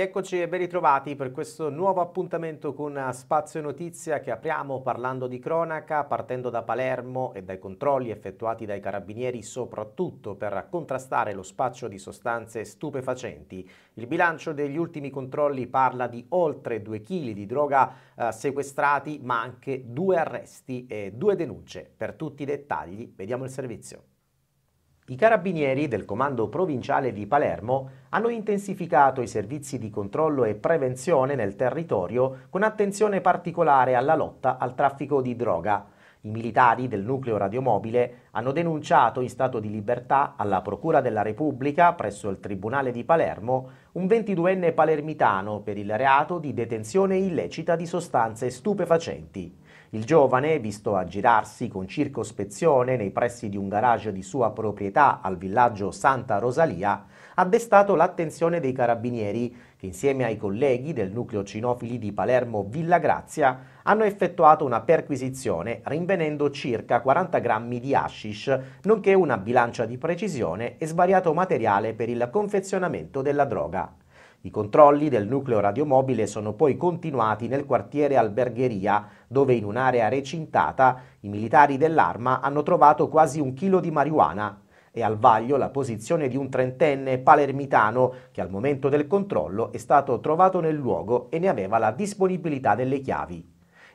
Eccoci e ben ritrovati per questo nuovo appuntamento con eh, Spazio Notizia che apriamo parlando di cronaca, partendo da Palermo e dai controlli effettuati dai carabinieri soprattutto per contrastare lo spaccio di sostanze stupefacenti. Il bilancio degli ultimi controlli parla di oltre 2 kg di droga eh, sequestrati ma anche due arresti e due denunce. Per tutti i dettagli vediamo il servizio. I carabinieri del Comando Provinciale di Palermo hanno intensificato i servizi di controllo e prevenzione nel territorio con attenzione particolare alla lotta al traffico di droga. I militari del nucleo radiomobile hanno denunciato in stato di libertà alla Procura della Repubblica presso il Tribunale di Palermo un 22enne palermitano per il reato di detenzione illecita di sostanze stupefacenti. Il giovane, visto a girarsi con circospezione nei pressi di un garage di sua proprietà al villaggio Santa Rosalia, ha destato l'attenzione dei carabinieri che insieme ai colleghi del nucleo cinofili di Palermo Villa Grazia hanno effettuato una perquisizione rinvenendo circa 40 grammi di hashish, nonché una bilancia di precisione e svariato materiale per il confezionamento della droga. I controlli del nucleo radiomobile sono poi continuati nel quartiere Albergheria, dove in un'area recintata i militari dell'arma hanno trovato quasi un chilo di marijuana e al vaglio la posizione di un trentenne palermitano che al momento del controllo è stato trovato nel luogo e ne aveva la disponibilità delle chiavi.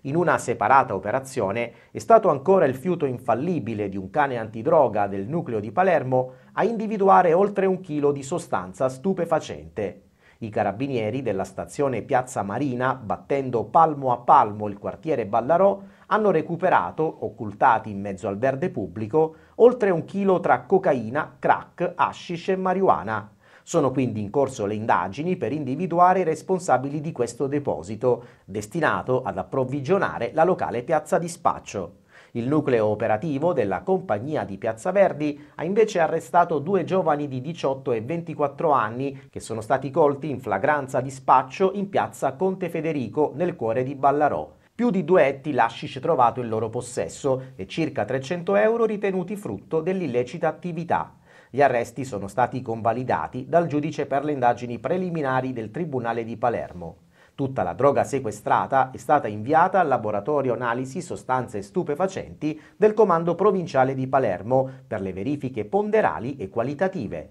In una separata operazione è stato ancora il fiuto infallibile di un cane antidroga del nucleo di Palermo a individuare oltre un chilo di sostanza stupefacente. I carabinieri della stazione Piazza Marina, battendo palmo a palmo il quartiere Ballarò, hanno recuperato, occultati in mezzo al verde pubblico, oltre un chilo tra cocaina, crack, hashish e marijuana. Sono quindi in corso le indagini per individuare i responsabili di questo deposito, destinato ad approvvigionare la locale piazza di spaccio. Il nucleo operativo della compagnia di Piazza Verdi ha invece arrestato due giovani di 18 e 24 anni che sono stati colti in flagranza di spaccio in piazza Conte Federico nel cuore di Ballarò. Più di due etti lascici trovato in loro possesso e circa 300 euro ritenuti frutto dell'illecita attività. Gli arresti sono stati convalidati dal giudice per le indagini preliminari del Tribunale di Palermo. Tutta la droga sequestrata è stata inviata al laboratorio analisi sostanze stupefacenti del Comando Provinciale di Palermo per le verifiche ponderali e qualitative.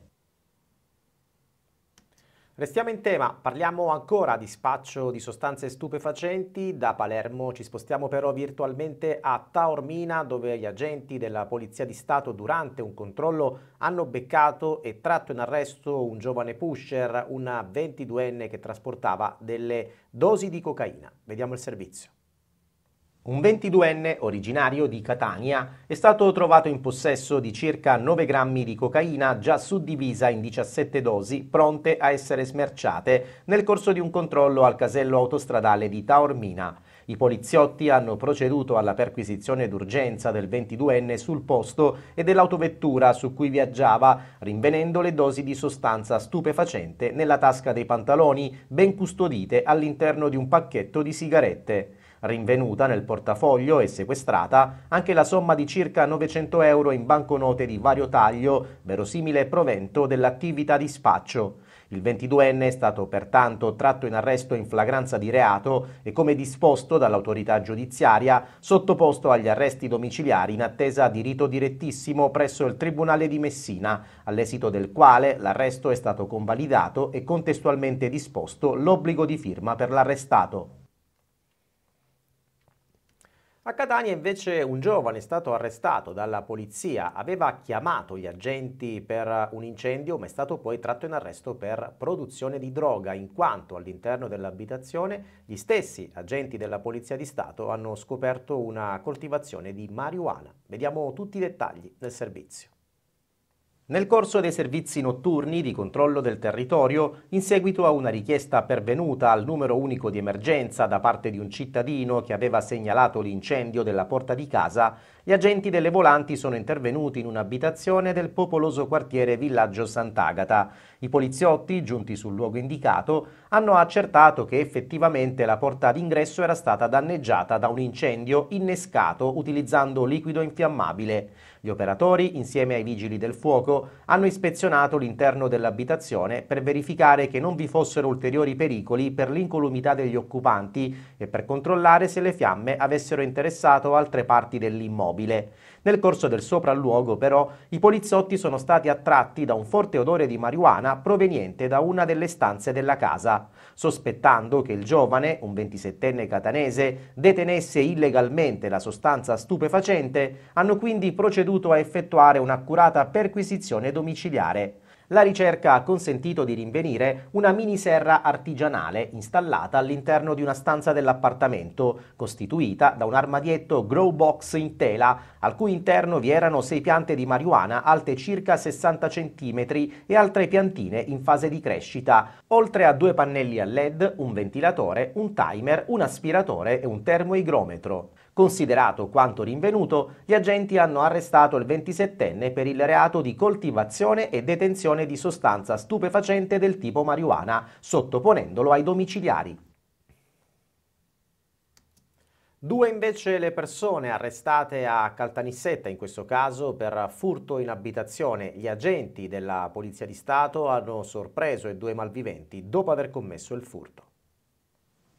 Restiamo in tema, parliamo ancora di spaccio di sostanze stupefacenti. Da Palermo ci spostiamo però virtualmente a Taormina, dove gli agenti della Polizia di Stato durante un controllo hanno beccato e tratto in arresto un giovane pusher, una 22enne che trasportava delle dosi di cocaina. Vediamo il servizio. Un 22enne originario di Catania è stato trovato in possesso di circa 9 grammi di cocaina già suddivisa in 17 dosi pronte a essere smerciate nel corso di un controllo al casello autostradale di Taormina. I poliziotti hanno proceduto alla perquisizione d'urgenza del 22enne sul posto e dell'autovettura su cui viaggiava, rinvenendo le dosi di sostanza stupefacente nella tasca dei pantaloni, ben custodite all'interno di un pacchetto di sigarette rinvenuta nel portafoglio e sequestrata anche la somma di circa 900 euro in banconote di vario taglio, verosimile provento dell'attività di spaccio. Il 22enne è stato pertanto tratto in arresto in flagranza di reato e, come disposto dall'autorità giudiziaria, sottoposto agli arresti domiciliari in attesa di rito direttissimo presso il Tribunale di Messina, all'esito del quale l'arresto è stato convalidato e contestualmente disposto l'obbligo di firma per l'arrestato. A Catania invece un giovane è stato arrestato dalla polizia, aveva chiamato gli agenti per un incendio ma è stato poi tratto in arresto per produzione di droga in quanto all'interno dell'abitazione gli stessi agenti della Polizia di Stato hanno scoperto una coltivazione di marijuana. Vediamo tutti i dettagli nel servizio. Nel corso dei servizi notturni di controllo del territorio, in seguito a una richiesta pervenuta al numero unico di emergenza da parte di un cittadino che aveva segnalato l'incendio della porta di casa, gli agenti delle volanti sono intervenuti in un'abitazione del popoloso quartiere Villaggio Sant'Agata. I poliziotti, giunti sul luogo indicato, hanno accertato che effettivamente la porta d'ingresso era stata danneggiata da un incendio innescato utilizzando liquido infiammabile. Gli operatori, insieme ai vigili del fuoco, hanno ispezionato l'interno dell'abitazione per verificare che non vi fossero ulteriori pericoli per l'incolumità degli occupanti e per controllare se le fiamme avessero interessato altre parti dell'immobile. Nel corso del sopralluogo, però, i poliziotti sono stati attratti da un forte odore di marijuana proveniente da una delle stanze della casa. Sospettando che il giovane, un 27enne catanese, detenesse illegalmente la sostanza stupefacente, hanno quindi proceduto a effettuare un'accurata perquisizione domiciliare. La ricerca ha consentito di rinvenire una miniserra artigianale installata all'interno di una stanza dell'appartamento, costituita da un armadietto grow box in tela, al cui interno vi erano sei piante di marijuana alte circa 60 cm e altre piantine in fase di crescita, oltre a due pannelli a LED, un ventilatore, un timer, un aspiratore e un termoigrometro. Considerato quanto rinvenuto, gli agenti hanno arrestato il 27enne per il reato di coltivazione e detenzione di sostanza stupefacente del tipo marijuana, sottoponendolo ai domiciliari. Due invece le persone arrestate a Caltanissetta, in questo caso per furto in abitazione. Gli agenti della Polizia di Stato hanno sorpreso i due malviventi dopo aver commesso il furto.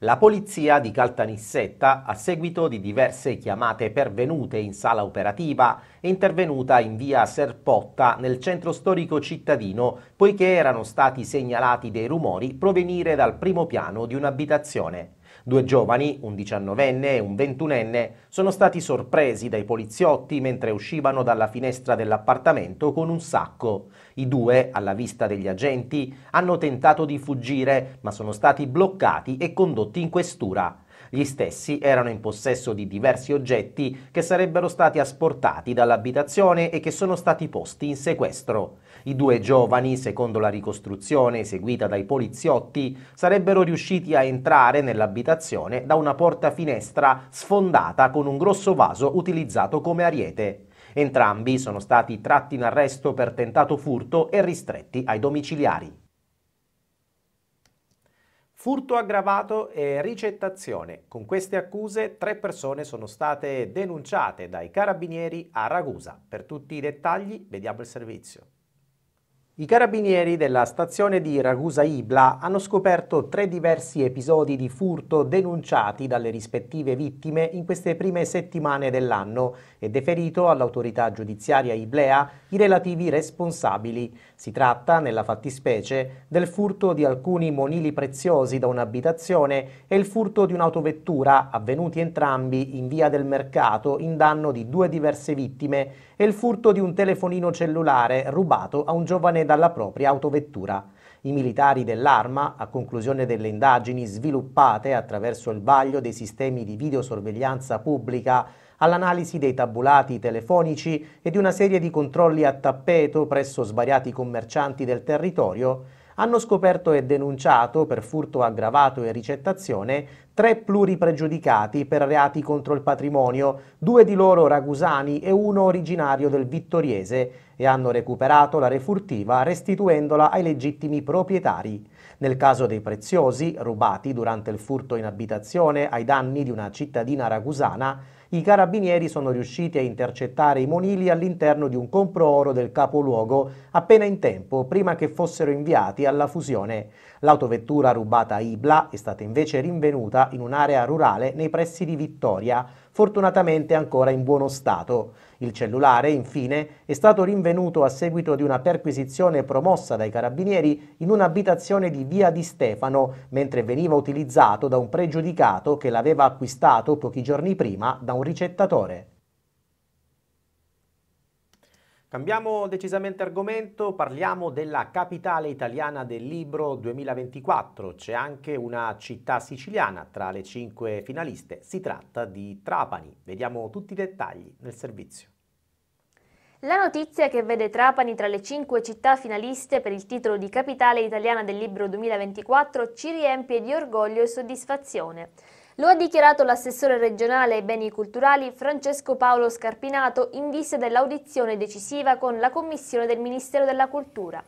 La polizia di Caltanissetta, a seguito di diverse chiamate pervenute in sala operativa, è intervenuta in via Serpotta nel centro storico cittadino, poiché erano stati segnalati dei rumori provenire dal primo piano di un'abitazione. Due giovani, un 19enne e un 21enne, sono stati sorpresi dai poliziotti mentre uscivano dalla finestra dell'appartamento con un sacco. I due, alla vista degli agenti, hanno tentato di fuggire, ma sono stati bloccati e condotti in questura. Gli stessi erano in possesso di diversi oggetti che sarebbero stati asportati dall'abitazione e che sono stati posti in sequestro. I due giovani, secondo la ricostruzione eseguita dai poliziotti, sarebbero riusciti a entrare nell'abitazione da una porta finestra sfondata con un grosso vaso utilizzato come ariete. Entrambi sono stati tratti in arresto per tentato furto e ristretti ai domiciliari. Furto aggravato e ricettazione. Con queste accuse tre persone sono state denunciate dai carabinieri a Ragusa. Per tutti i dettagli vediamo il servizio. I carabinieri della stazione di Ragusa Ibla hanno scoperto tre diversi episodi di furto denunciati dalle rispettive vittime in queste prime settimane dell'anno e deferito all'autorità giudiziaria Iblea i relativi responsabili. Si tratta, nella fattispecie, del furto di alcuni monili preziosi da un'abitazione e il furto di un'autovettura, avvenuti entrambi in via del mercato in danno di due diverse vittime, e il furto di un telefonino cellulare rubato a un giovane dalla propria autovettura. I militari dell'arma, a conclusione delle indagini sviluppate attraverso il vaglio dei sistemi di videosorveglianza pubblica, all'analisi dei tabulati telefonici e di una serie di controlli a tappeto presso svariati commercianti del territorio, hanno scoperto e denunciato per furto aggravato e ricettazione tre pluripregiudicati per reati contro il patrimonio, due di loro ragusani e uno originario del Vittoriese, e hanno recuperato la refurtiva restituendola ai legittimi proprietari. Nel caso dei preziosi, rubati durante il furto in abitazione ai danni di una cittadina ragusana, i carabinieri sono riusciti a intercettare i monili all'interno di un comprooro del capoluogo appena in tempo, prima che fossero inviati alla fusione. L'autovettura rubata a Ibla è stata invece rinvenuta in un'area rurale nei pressi di Vittoria, fortunatamente ancora in buono stato. Il cellulare, infine, è stato rinvenuto a seguito di una perquisizione promossa dai carabinieri in un'abitazione di Via di Stefano, mentre veniva utilizzato da un pregiudicato che l'aveva acquistato pochi giorni prima da un un ricettatore. Cambiamo decisamente argomento, parliamo della capitale italiana del libro 2024. C'è anche una città siciliana tra le cinque finaliste, si tratta di Trapani. Vediamo tutti i dettagli nel servizio. La notizia che vede Trapani tra le cinque città finaliste per il titolo di Capitale Italiana del Libro 2024 ci riempie di orgoglio e soddisfazione. Lo ha dichiarato l'assessore regionale ai beni culturali Francesco Paolo Scarpinato in vista dell'audizione decisiva con la Commissione del Ministero della Cultura.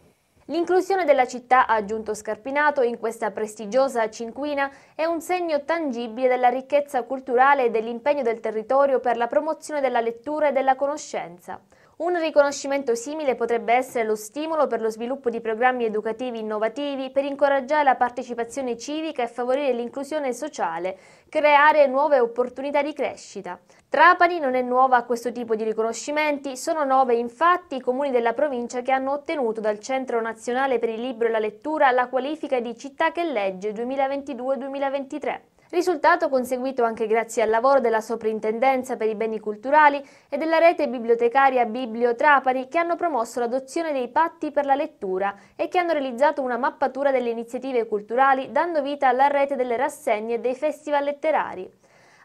L'inclusione della città, ha aggiunto Scarpinato, in questa prestigiosa cinquina è un segno tangibile della ricchezza culturale e dell'impegno del territorio per la promozione della lettura e della conoscenza. Un riconoscimento simile potrebbe essere lo stimolo per lo sviluppo di programmi educativi innovativi per incoraggiare la partecipazione civica e favorire l'inclusione sociale, creare nuove opportunità di crescita. Trapani non è nuova a questo tipo di riconoscimenti, sono nove infatti i comuni della provincia che hanno ottenuto dal Centro Nazionale per il Libro e la Lettura la qualifica di Città che legge 2022-2023. Risultato conseguito anche grazie al lavoro della Soprintendenza per i beni culturali e della rete bibliotecaria Biblio Trapani che hanno promosso l'adozione dei patti per la lettura e che hanno realizzato una mappatura delle iniziative culturali dando vita alla rete delle rassegne e dei festival letterari.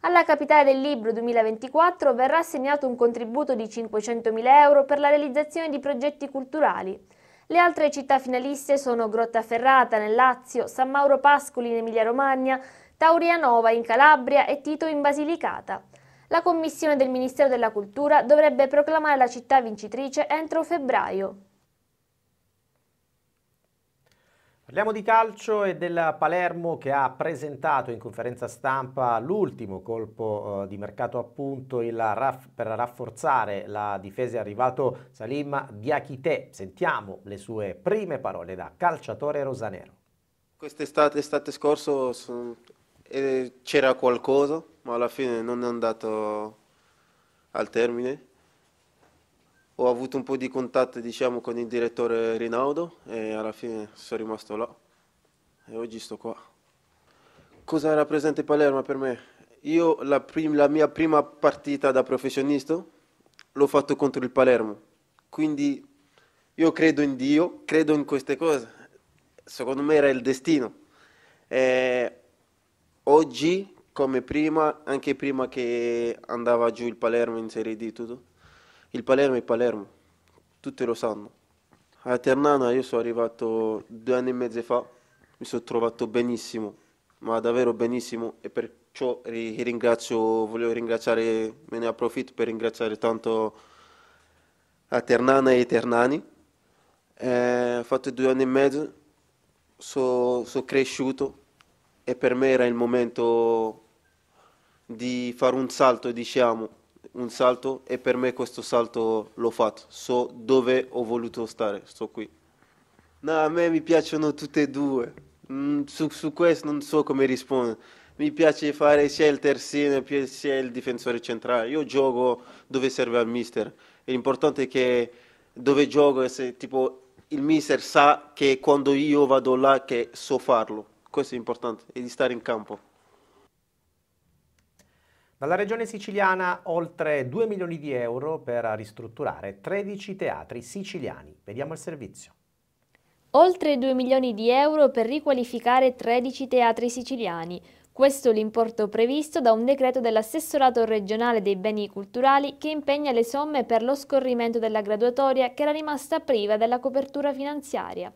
Alla Capitale del Libro 2024 verrà assegnato un contributo di 500.000 euro per la realizzazione di progetti culturali. Le altre città finaliste sono Grottaferrata nel Lazio, San Mauro Pascoli in Emilia-Romagna, Taurianova in Calabria e Tito in Basilicata. La commissione del Ministero della Cultura dovrebbe proclamare la città vincitrice entro febbraio. Parliamo di calcio e del Palermo che ha presentato in conferenza stampa l'ultimo colpo eh, di mercato appunto per rafforzare la difesa è arrivato Salim Diachite. Sentiamo le sue prime parole da calciatore rosanero. Quest'estate scorso sono c'era qualcosa, ma alla fine non è andato al termine. Ho avuto un po' di contatto diciamo, con il direttore Rinaldo e alla fine sono rimasto là e oggi sto qua. Cosa rappresenta Palermo per me? Io la, prim- la mia prima partita da professionista l'ho fatto contro il Palermo, quindi io credo in Dio, credo in queste cose, secondo me era il destino. E oggi come prima, anche prima che andava giù il Palermo in Serie D tutto, il Palermo è Palermo, tutti lo sanno. A Ternana io sono arrivato due anni e mezzo fa, mi sono trovato benissimo, ma davvero benissimo e perciò ringrazio, volevo ringraziare, me ne approfitto per ringraziare tanto a Ternana e Ternani. Eh, ho fatto due anni e mezzo, sono so cresciuto, e per me era il momento di fare un salto, diciamo, un salto e per me questo salto l'ho fatto, so dove ho voluto stare, sto qui. No, a me mi piacciono tutte e due, mm, su, su, questo non so come rispondere. Mi piace fare sia il terzino sia il difensore centrale. Io gioco dove serve al mister. L'importante è che dove gioco, se, tipo, il mister sa che quando io vado là che so farlo questo è importante, e di stare in campo. Dalla regione siciliana oltre 2 milioni di euro per ristrutturare 13 teatri siciliani. Vediamo il servizio. Oltre 2 milioni di euro per riqualificare 13 teatri siciliani. Questo è l'importo previsto da un decreto dell'assessorato regionale dei beni culturali che impegna le somme per lo scorrimento della graduatoria che era rimasta priva della copertura finanziaria.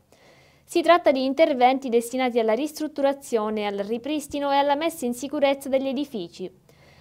Si tratta di interventi destinati alla ristrutturazione, al ripristino e alla messa in sicurezza degli edifici.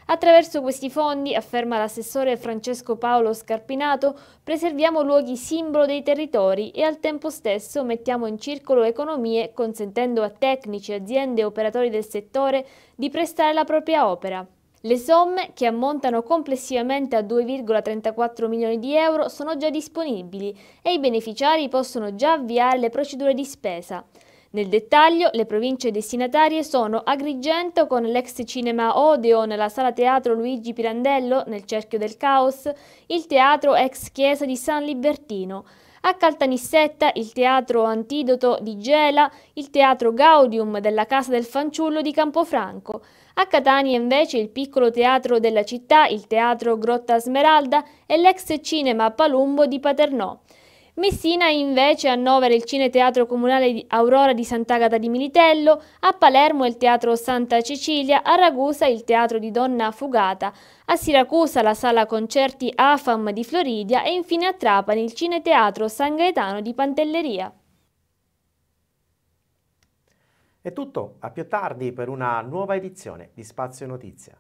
Attraverso questi fondi, afferma l'assessore Francesco Paolo Scarpinato, preserviamo luoghi simbolo dei territori e al tempo stesso mettiamo in circolo economie consentendo a tecnici, aziende e operatori del settore di prestare la propria opera. Le somme, che ammontano complessivamente a 2,34 milioni di euro, sono già disponibili e i beneficiari possono già avviare le procedure di spesa. Nel dettaglio, le province destinatarie sono Agrigento con l'ex cinema Odeon, la sala teatro Luigi Pirandello nel Cerchio del Caos, il teatro ex chiesa di San Libertino, a Caltanissetta il teatro Antidoto di Gela, il teatro Gaudium della Casa del Fanciullo di Campofranco, a Catania invece il piccolo teatro della città, il teatro Grotta Smeralda e l'ex cinema Palumbo di Paternò. Messina invece annovera il Cineteatro Comunale Aurora di Sant'Agata di Militello, a Palermo il Teatro Santa Cecilia, a Ragusa il Teatro di Donna Fugata, a Siracusa la Sala Concerti AFAM di Floridia e infine a Trapani il Cineteatro San Gaetano di Pantelleria. È tutto, a più tardi per una nuova edizione di Spazio Notizia.